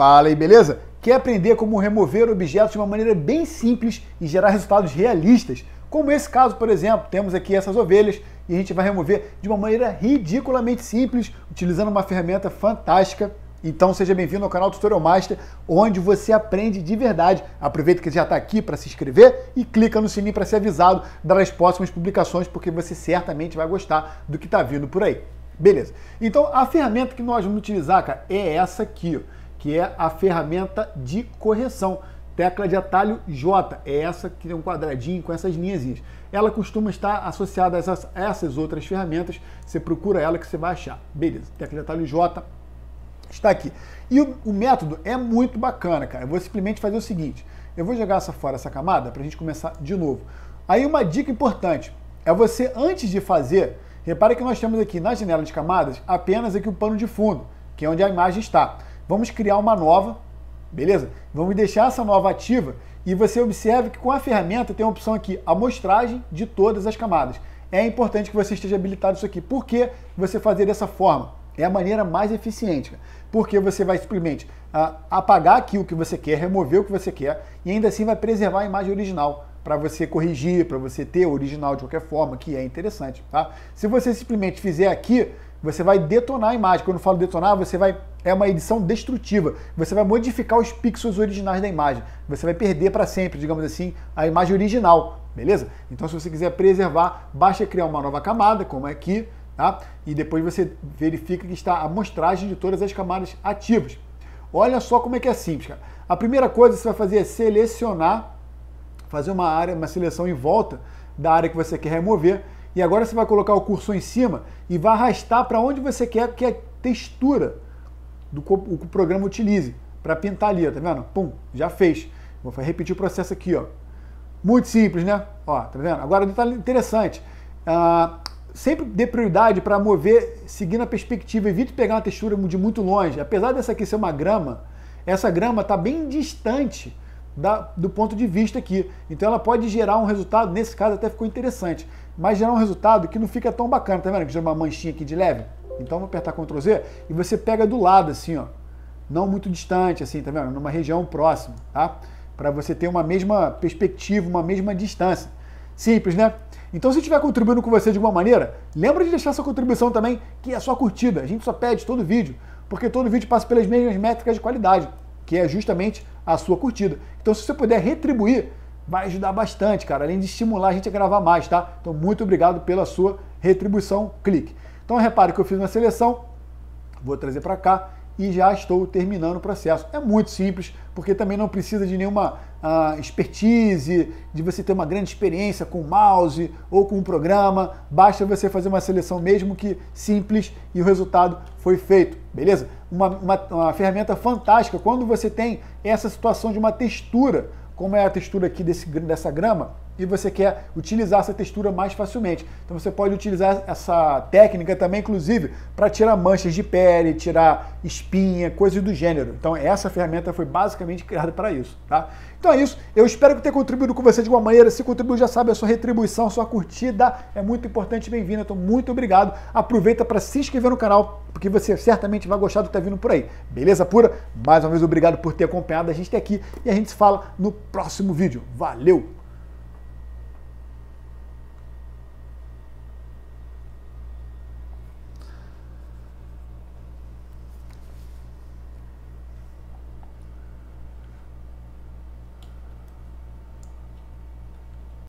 Fala aí, beleza? Quer aprender como remover objetos de uma maneira bem simples e gerar resultados realistas? Como esse caso, por exemplo, temos aqui essas ovelhas e a gente vai remover de uma maneira ridiculamente simples, utilizando uma ferramenta fantástica. Então seja bem-vindo ao canal Tutorial Master, onde você aprende de verdade. Aproveita que já está aqui para se inscrever e clica no sininho para ser avisado das próximas publicações, porque você certamente vai gostar do que está vindo por aí. Beleza. Então a ferramenta que nós vamos utilizar, cara, é essa aqui. Ó que é a ferramenta de correção. Tecla de atalho J, é essa que tem um quadradinho com essas linhas. Ela costuma estar associada a essas, a essas outras ferramentas, você procura ela que você vai achar. Beleza, tecla de atalho J está aqui. E o, o método é muito bacana, cara. Eu vou simplesmente fazer o seguinte, eu vou jogar essa fora, essa camada, para a gente começar de novo. Aí uma dica importante, é você antes de fazer, repare que nós temos aqui na janela de camadas apenas aqui o pano de fundo, que é onde a imagem está. Vamos criar uma nova, beleza? Vamos deixar essa nova ativa e você observe que com a ferramenta tem a opção aqui, amostragem de todas as camadas. É importante que você esteja habilitado isso aqui. Por que você fazer dessa forma? É a maneira mais eficiente, porque você vai simplesmente ah, apagar aqui o que você quer, remover o que você quer e ainda assim vai preservar a imagem original para você corrigir, para você ter o original de qualquer forma, que é interessante, tá? Se você simplesmente fizer aqui, você vai detonar a imagem. Quando eu falo detonar, você vai é uma edição destrutiva. Você vai modificar os pixels originais da imagem. Você vai perder para sempre, digamos assim, a imagem original, beleza? Então, se você quiser preservar, basta criar uma nova camada, como é aqui, tá? E depois você verifica que está a mostragem de todas as camadas ativas. Olha só como é que é simples, cara. A primeira coisa que você vai fazer é selecionar, fazer uma área, uma seleção em volta da área que você quer remover e agora você vai colocar o cursor em cima e vai arrastar para onde você quer que a textura do o programa utilize para pintar ali, ó, tá vendo? Pum, já fez. Vou repetir o processo aqui, ó. Muito simples, né? Ó, tá vendo? Agora está detalhe interessante. Ah, sempre dê prioridade para mover seguindo a perspectiva. Evite pegar uma textura de muito longe. Apesar dessa aqui ser uma grama, essa grama está bem distante da, do ponto de vista aqui. Então ela pode gerar um resultado, nesse caso até ficou interessante mas gerar um resultado que não fica tão bacana, tá vendo? Que gera é uma manchinha aqui de leve. Então vou apertar Ctrl Z e você pega do lado assim, ó. Não muito distante assim, tá vendo? Numa região próxima, tá? Para você ter uma mesma perspectiva, uma mesma distância. Simples, né? Então se estiver contribuindo com você de alguma maneira, lembra de deixar sua contribuição também, que é a sua curtida. A gente só pede todo vídeo, porque todo vídeo passa pelas mesmas métricas de qualidade, que é justamente a sua curtida. Então se você puder retribuir vai ajudar bastante, cara. Além de estimular a gente a gravar mais, tá? Então, muito obrigado pela sua retribuição, clique. Então, repare que eu fiz uma seleção, vou trazer para cá e já estou terminando o processo. É muito simples, porque também não precisa de nenhuma ah, expertise, de você ter uma grande experiência com o mouse ou com o um programa. Basta você fazer uma seleção mesmo que simples e o resultado foi feito, beleza? Uma, uma, uma ferramenta fantástica quando você tem essa situação de uma textura como é a textura aqui desse, dessa grama, e você quer utilizar essa textura mais facilmente. Então você pode utilizar essa técnica também, inclusive, para tirar manchas de pele, tirar espinha, coisas do gênero. Então essa ferramenta foi basicamente criada para isso, tá? Então é isso. Eu espero que tenha contribuído com você de alguma maneira. Se contribuiu, já sabe, a sua retribuição, a sua curtida é muito importante e bem-vinda. Então muito obrigado. Aproveita para se inscrever no canal, porque você certamente vai gostar do que está vindo por aí. Beleza pura? Mais uma vez, obrigado por ter acompanhado a gente está aqui e a gente se fala no próximo vídeo. Valeu!